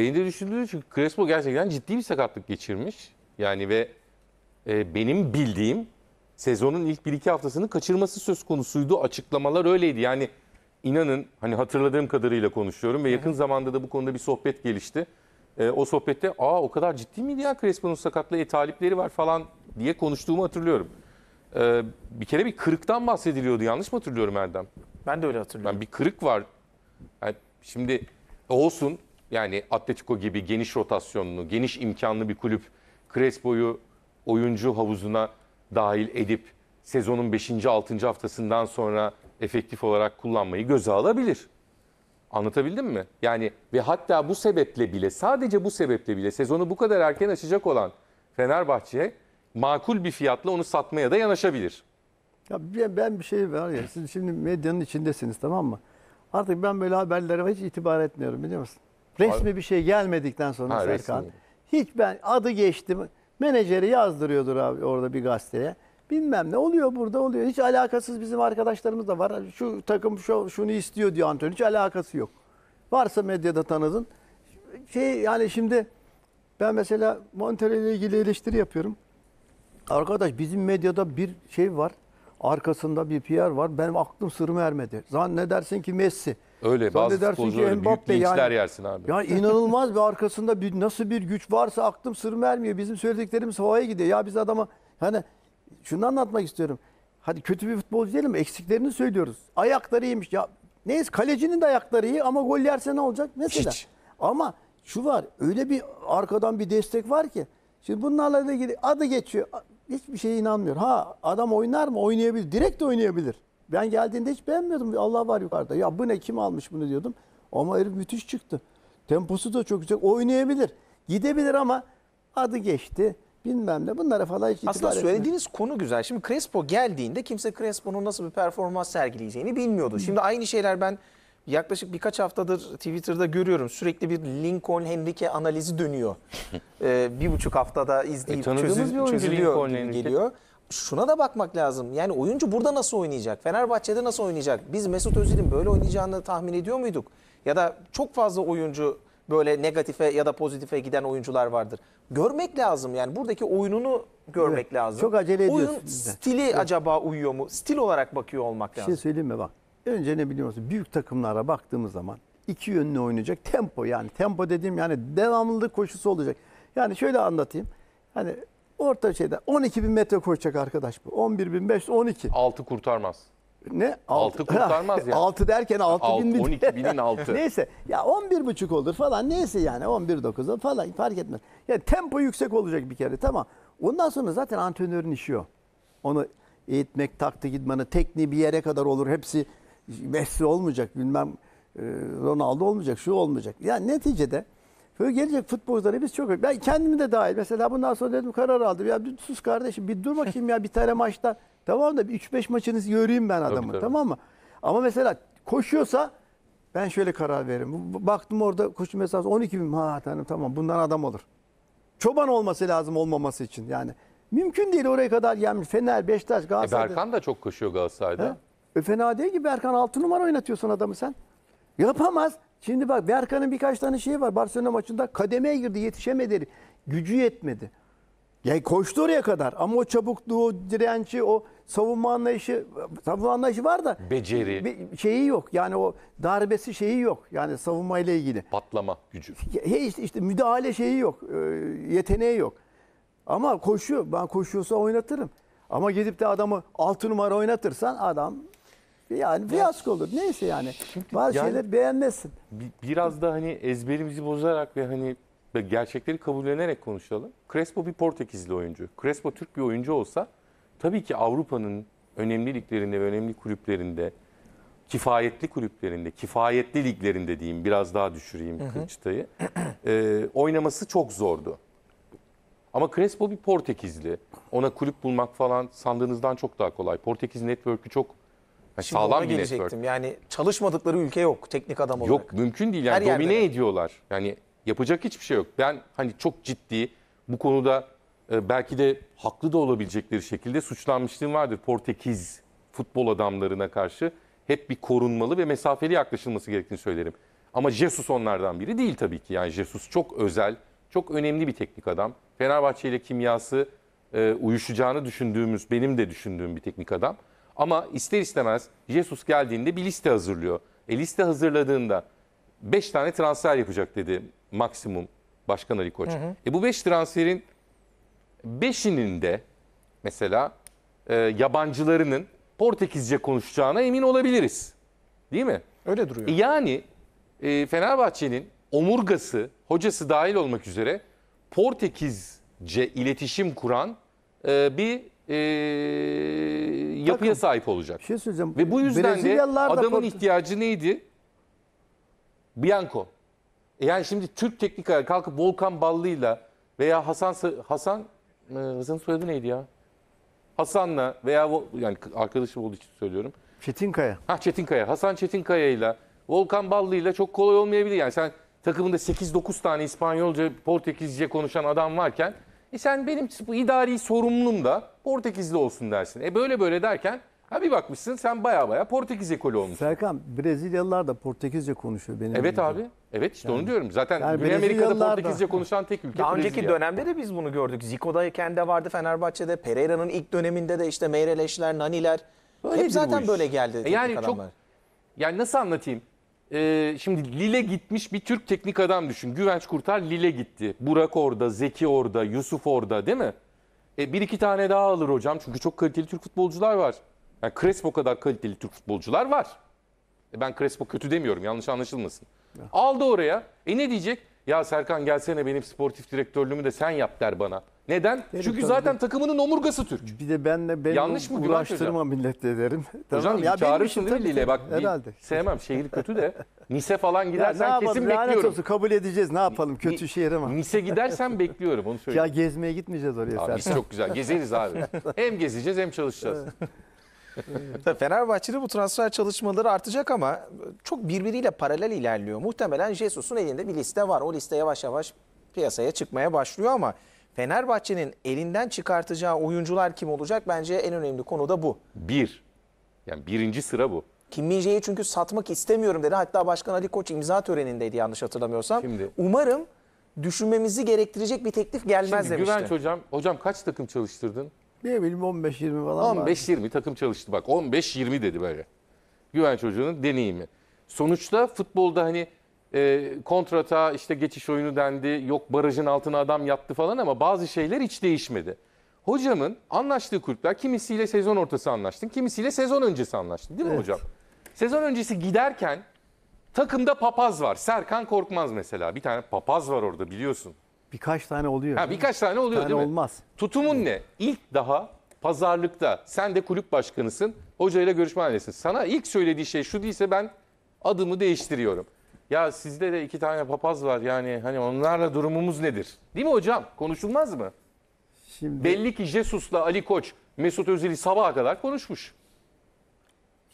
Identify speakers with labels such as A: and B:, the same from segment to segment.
A: Beni de düşündürüyor çünkü Crespo gerçekten ciddi bir sakatlık geçirmiş. Yani ve e, benim bildiğim sezonun ilk 1-2 haftasını kaçırması söz konusuydu. Açıklamalar öyleydi. Yani inanın hani hatırladığım kadarıyla konuşuyorum ve yakın zamanda da bu konuda bir sohbet gelişti. E, o sohbette aa o kadar ciddi miydi ya Crespo'nun sakatlığı e, talipleri var falan diye konuştuğumu hatırlıyorum. E, bir kere bir kırıktan bahsediliyordu yanlış mı hatırlıyorum Erdem? Ben de öyle hatırlıyorum. Yani bir kırık var. Yani şimdi olsun yani Atletico gibi geniş rotasyonlu, geniş imkanlı bir kulüp Crespo'yu oyuncu havuzuna dahil edip sezonun 5. 6. haftasından sonra efektif olarak kullanmayı göze alabilir. Anlatabildim mi? Yani ve hatta bu sebeple bile sadece bu sebeple bile sezonu bu kadar erken açacak olan Fenerbahçe'ye makul bir fiyatla onu satmaya da yanaşabilir.
B: Ya ben bir şey var ya siz şimdi medyanın içindesiniz tamam mı? Artık ben böyle haberlere hiç itibar etmiyorum biliyor musun? Resmi bir şey gelmedikten sonra ha, Serkan. Resmi. Hiç ben adı geçtim. Menajeri yazdırıyordur abi orada bir gazeteye. Bilmem ne oluyor burada oluyor. Hiç alakasız bizim arkadaşlarımız da var. Şu takım şu, şunu istiyor diyor antrenör. Hiç alakası yok. Varsa medyada tanıdın. Şey yani şimdi ben mesela Montero ile ilgili eleştiri yapıyorum. Arkadaş bizim medyada bir şey var. Arkasında bir PR var. Benim aklım sırrım ermedi. Zannedersin ki Messi. Öyle Sen bazı de futbolcular öyle büyük linçler yani. yersin abi. Yani inanılmaz bir arkasında bir, nasıl bir güç varsa aklım sır vermiyor. Bizim söylediklerimiz havaya gidiyor. Ya biz adama hani şunu anlatmak istiyorum. Hadi kötü bir futbolcu değilim eksiklerini söylüyoruz. Ayakları iyiymiş. Ya neyse kalecinin de ayakları iyi ama gol yerse ne olacak mesela. Hiç. Ama şu var öyle bir arkadan bir destek var ki. Şimdi bunlarla ilgili adı geçiyor. Hiçbir şeye inanmıyor. Ha adam oynar mı? Oynayabilir. Direkt de oynayabilir. Ben geldiğinde hiç beğenmiyordum. Allah var yukarıda. Ya bu ne kim almış bunu diyordum. Ama herif müthiş çıktı. Temposu da çok güzel. Oynayabilir. Gidebilir ama adı geçti bilmem ne bunlara falan hiç Aslında söylediğiniz
C: etmiyor. konu güzel. Şimdi Crespo geldiğinde kimse Crespo'nun nasıl bir performans sergileyeceğini bilmiyordu. Hı. Hmm. Şimdi aynı şeyler ben yaklaşık birkaç haftadır Twitter'da görüyorum. Sürekli bir Lincoln Henrique analizi dönüyor. ee, bir buçuk haftada izleyip e, çözül, bir çözülüyor geliyor. Henrique şuna da bakmak lazım. Yani oyuncu burada nasıl oynayacak? Fenerbahçe'de nasıl oynayacak? Biz Mesut Özil'in böyle oynayacağını tahmin ediyor muyduk? Ya da çok fazla oyuncu böyle negatife ya da pozitife giden oyuncular vardır. Görmek lazım yani buradaki oyununu görmek evet, lazım. Çok acele ediyorsun. Oyun stili evet. acaba uyuyor mu? Stil olarak bakıyor olmak lazım. Bir şey
B: söyleyeyim mi bak. Önce ne biliyor musun? büyük takımlara baktığımız zaman iki yönlü oynayacak tempo yani tempo dediğim yani devamlılık koşusu olacak. Yani şöyle anlatayım. Hani Orta şeyde 12 bin metre koşacak arkadaş bu. 11 bin 5, 12. 6 kurtarmaz. Ne? 6 kurtarmaz ya. 6 derken 6 bin 12 binin 6. Neyse ya 11 buçuk olur falan neyse yani 11 9 falan fark etmez. Ya yani tempo yüksek olacak bir kere tamam. Ondan sonra zaten antrenörün işi o. Onu eğitmek, taktik idmanı, tekniği bir yere kadar olur. Hepsi Messi olmayacak bilmem e, Ronaldo olmayacak, şu olmayacak. Yani neticede Böyle gelecek futbolcuları biz çok... Ben kendimi de dahil. Mesela bundan sonra dedim karar aldım. Ya sus kardeşim bir dur bakayım ya bir tane maçta. Tamam da 3-5 maçınızı yürüyeyim ben adamı Tabii, Tamam mı? Ama mesela koşuyorsa ben şöyle karar veririm. Baktım orada koşu mesafesi 12 bin. Ha tanrım tamam bundan adam olur. Çoban olması lazım olmaması için yani. Mümkün değil oraya kadar gelmiş. Fener, Beşiktaş, e, Galatasaray. E Berkan
A: da çok koşuyor Galatasaray'da.
B: He? E fena değil ki Berkan 6 numara oynatıyorsun adamı sen. Yapamaz. Şimdi bak Berkan'ın birkaç tane şeyi var. Barcelona maçında kademeye girdi yetişemedi. Gücü yetmedi. Yani koştu oraya kadar ama o çabukluğu, o direnci, o savunma anlayışı, savunma anlayışı var da beceri bir şeyi yok. Yani o darbesi şeyi yok. Yani savunma ile ilgili. Patlama gücü. İşte, işte müdahale şeyi yok. Ee, yeteneği yok. Ama koşuyor. Ben koşuyorsa oynatırım. Ama gidip de adamı 6 numara oynatırsan adam yani fiyasko olur. Neyse yani. Şimdi Bazı yani- şeyler beğenmezsin.
A: Biraz da hani ezberimizi bozarak ve hani gerçekleri kabullenerek konuşalım. Crespo bir Portekizli oyuncu. Crespo Türk bir oyuncu olsa tabii ki Avrupa'nın önemli liglerinde ve önemli kulüplerinde, kifayetli kulüplerinde, kifayetli liglerinde diyeyim biraz daha düşüreyim kıçtayı. e, oynaması çok zordu. Ama Crespo bir Portekizli. Ona kulüp bulmak falan sandığınızdan çok daha kolay. Portekiz network'ü çok Ha, Şimdi sağlam bir gelecektim. network.
C: Yani çalışmadıkları ülke yok teknik adam olarak. Yok mümkün değil yani Her domine
A: yerde. ediyorlar. Yani yapacak hiçbir şey yok. Ben hani çok ciddi bu konuda e, belki de haklı da olabilecekleri şekilde suçlanmışlığım vardır Portekiz futbol adamlarına karşı. Hep bir korunmalı ve mesafeli yaklaşılması gerektiğini söylerim. Ama Jesus onlardan biri değil tabii ki. Yani Jesus çok özel, çok önemli bir teknik adam. Fenerbahçe ile kimyası e, uyuşacağını düşündüğümüz, benim de düşündüğüm bir teknik adam. Ama ister istemez Jesus geldiğinde bir liste hazırlıyor. E liste hazırladığında 5 tane transfer yapacak dedi maksimum Başkan Ali Koç. Hı hı. E bu 5 transferin 5'inin de mesela e, yabancılarının Portekizce konuşacağına emin olabiliriz. Değil mi? Öyle duruyor. E yani e, Fenerbahçe'nin omurgası, hocası dahil olmak üzere Portekizce iletişim kuran e, bir e, yapıya Bakın, sahip olacak. Bir şey
B: söyleyeceğim. Ve bu yüzden de adamın
A: ihtiyacı neydi? Bianco. E yani şimdi Türk teknik olarak kalkıp Volkan Ballı'yla veya Hasan Hasan e, Hasan soyadı neydi ya? Hasan'la veya yani arkadaşım olduğu için söylüyorum. Çetinkaya. Ha Çetinkaya. Hasan Çetinkaya ile Volkan Ballı ile çok kolay olmayabilir. Yani sen takımında 8-9 tane İspanyolca, Portekizce konuşan adam varken e sen benim bu idari sorumlum da Portekizli olsun dersin. E böyle böyle derken ha bir bakmışsın sen baya baya Portekiz ekolü olmuşsun.
B: Serkan Brezilyalılar da Portekizce konuşuyor benim. Evet bildiğim. abi.
C: Evet işte yani, onu diyorum. Zaten yani Güney Amerika'da Portekizce konuşan tek ülke Daha önceki Brezilya. dönemde de biz bunu gördük. Zico'dayken de vardı Fenerbahçe'de. Pereira'nın ilk döneminde de işte Meyreleşler, Naniler. Böyle Hep zaten böyle geldi. E yani çok
A: yani nasıl anlatayım? e, şimdi Lille gitmiş bir Türk teknik adam düşün. Güvenç Kurtar Lille gitti. Burak orada, Zeki orada, Yusuf orada değil mi? E, bir iki tane daha alır hocam çünkü çok kaliteli Türk futbolcular var. Yani Crespo kadar kaliteli Türk futbolcular var. E, ben Crespo kötü demiyorum yanlış anlaşılmasın. Aldı oraya. E ne diyecek? Ya Serkan gelsene benim sportif direktörlüğümü de sen yap der bana.
B: Neden? Benim Çünkü tabii. zaten takımının omurgası Türk. Bir de ben benle ben Yanlış mı Güven uğraştırma hocam? millet de derim. Tamam. Hocam ya çağırırsın değil mi Lille? Bak Herhalde.
A: sevmem şehir kötü de. Nice falan gidersen ya ne kesin yapalım? bekliyorum. Olsun,
B: kabul edeceğiz ne yapalım kötü şehir ama. Nice gidersen
C: bekliyorum onu söyleyeyim. Ya
B: gezmeye gitmeyeceğiz oraya. Abi, biz çok güzel gezeriz abi.
C: hem gezeceğiz hem çalışacağız. Tabii Fenerbahçe'de bu transfer çalışmaları artacak ama çok birbiriyle paralel ilerliyor. Muhtemelen Jesus'un elinde bir liste var. O liste yavaş yavaş piyasaya çıkmaya başlıyor ama Fenerbahçe'nin elinden çıkartacağı oyuncular kim olacak? Bence en önemli konu da bu. Bir. Yani birinci sıra bu. Kim Min-jae'yi çünkü satmak istemiyorum dedi. Hatta Başkan Ali Koç imza törenindeydi yanlış hatırlamıyorsam. Şimdi- Umarım düşünmemizi gerektirecek bir teklif gelmez Şimdi demişti. Güvenç
A: hocam, hocam kaç takım çalıştırdın?
B: Ne bileyim 15-20 falan var.
A: 15-20 takım çalıştı bak 15-20 dedi böyle. Güven çocuğunun deneyimi. Sonuçta futbolda hani e, kontrata işte geçiş oyunu dendi yok barajın altına adam yattı falan ama bazı şeyler hiç değişmedi. Hocamın anlaştığı kulüpler kimisiyle sezon ortası anlaştın kimisiyle sezon öncesi anlaştın değil mi Evet. hocam? Sezon öncesi giderken takımda papaz var. Serkan Korkmaz mesela bir tane papaz var orada biliyorsun.
B: Birkaç tane oluyor. Ha, birkaç tane oluyor tane değil mi?
A: olmaz. Tutumun ne? İlk daha pazarlıkta sen de kulüp başkanısın. Hocayla görüşme halindesin. Sana ilk söylediği şey şu değilse ben adımı değiştiriyorum. Ya sizde de iki tane papaz var yani hani onlarla durumumuz nedir? Değil mi hocam? Konuşulmaz mı? Şimdi Belli ki Jesus'la Ali Koç, Mesut Özil'i sabaha kadar konuşmuş.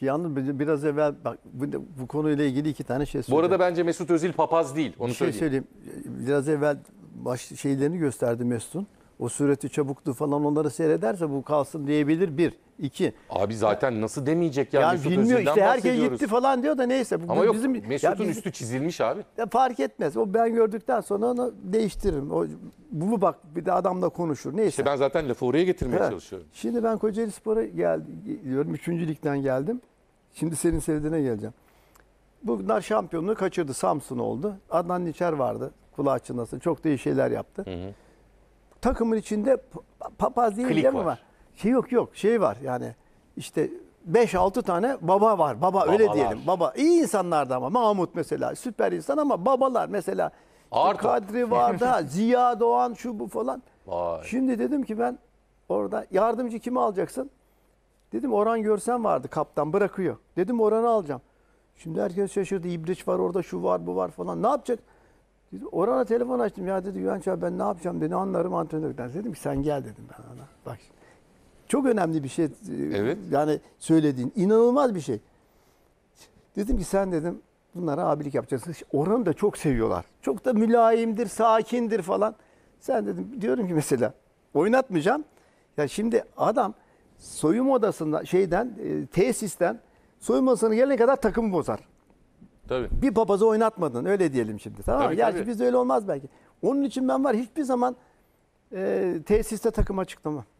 B: yalnız bir- biraz evvel bak bu, bu konuyla ilgili iki tane şey söyleyeyim. Bu arada
A: bence Mesut Özil papaz değil. Onu Bir şey söyleyeyim.
B: söyleyeyim. Biraz evvel baş şeylerini gösterdi Mesut'un. O sureti çabuktu falan onları seyrederse bu
A: kalsın diyebilir bir. iki. Abi zaten nasıl demeyecek ya yani Mesut bilmiyor Özil'den işte herkes gitti
B: falan diyor da neyse. Bu yok bizim, Mesut'un bizim- üstü
A: çizilmiş abi.
B: Ya fark etmez. O ben gördükten sonra onu değiştiririm. O, bunu bak bir de adamla konuşur. Neyse. İşte
A: ben zaten lafı oraya getirmeye Evet. çalışıyorum.
B: Şimdi ben Kocaeli Spor'a geldim. Üçüncü ligden geldim. Şimdi senin sevdiğine geleceğim. Bunlar şampiyonluğu kaçırdı. Samsun oldu. Adnan Niçer vardı. Kulağı çınlasın. Çok da iyi şeyler yaptı. Hı hı. Takımın içinde papaz değil Klik mi var? var? Şey yok yok. Şey var yani işte 5-6 tane baba var. Baba Babalar. öyle diyelim. Baba iyi insanlardı ama Mahmut mesela süper insan ama babalar mesela Arda. Kadri vardı. Ziya Doğan şu bu falan. Vay. Şimdi dedim ki ben orada yardımcı kimi alacaksın? Dedim Orhan Görsen vardı kaptan bırakıyor. Dedim Orhan'ı alacağım. Şimdi herkes şaşırdı. İbriç var orada şu var bu var falan. Ne yapacak? Dedi, Orana telefon açtım. Ya dedi Güvenç abi ben ne yapacağım dedi. Anlarım antrenörden. Dedim ki sen gel dedim ben ona. Bak çok önemli bir şey. E, evet. Yani söylediğin inanılmaz bir şey. Dedim ki sen dedim bunlara abilik yapacaksın. Oranı da çok seviyorlar. Çok da mülayimdir, sakindir falan. Sen dedim diyorum ki mesela oynatmayacağım. Ya şimdi adam soyum odasında şeyden e, tesisten soyunmasına gelene kadar takımı bozar. Tabii. Bir papazı oynatmadın öyle diyelim şimdi. Tamam mı? Gerçi bizde öyle olmaz belki. Onun için ben var hiçbir zaman e, tesiste takım açıklamam.